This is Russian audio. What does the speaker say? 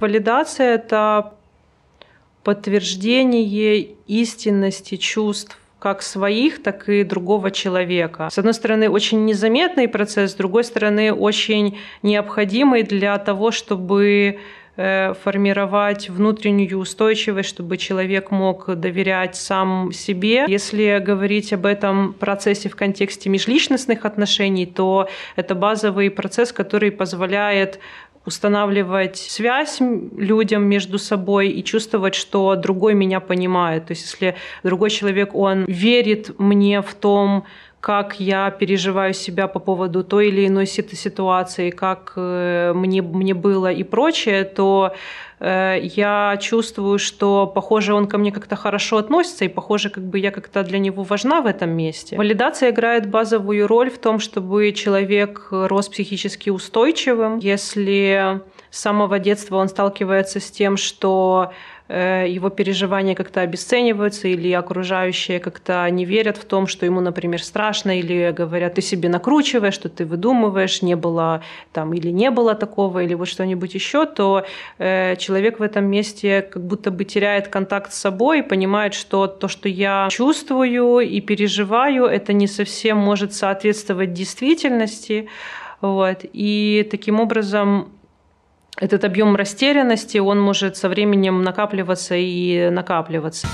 Валидация – это подтверждение истинности чувств как своих, так и другого человека. С одной стороны, очень незаметный процесс, с другой стороны, очень необходимый для того, чтобы э, формировать внутреннюю устойчивость, чтобы человек мог доверять сам себе. Если говорить об этом процессе в контексте межличностных отношений, то это базовый процесс, который позволяет устанавливать связь людям между собой и чувствовать, что другой меня понимает. То есть если другой человек, он верит мне в том, как я переживаю себя по поводу той или иной ситуации, как э, мне, мне было и прочее, то э, я чувствую, что, похоже, он ко мне как-то хорошо относится, и, похоже, как бы я как-то для него важна в этом месте. Валидация играет базовую роль в том, чтобы человек рос психически устойчивым. Если с самого детства он сталкивается с тем, что э, его переживания как-то обесцениваются или окружающие как-то не верят в том, что ему, например, страшно, или говорят, ты себе накручиваешь, что ты выдумываешь, не было там или не было такого, или вот что-нибудь еще, то э, человек в этом месте как будто бы теряет контакт с собой и понимает, что то, что я чувствую и переживаю, это не совсем может соответствовать действительности. Вот. И таким образом этот объем растерянности, он может со временем накапливаться и накапливаться.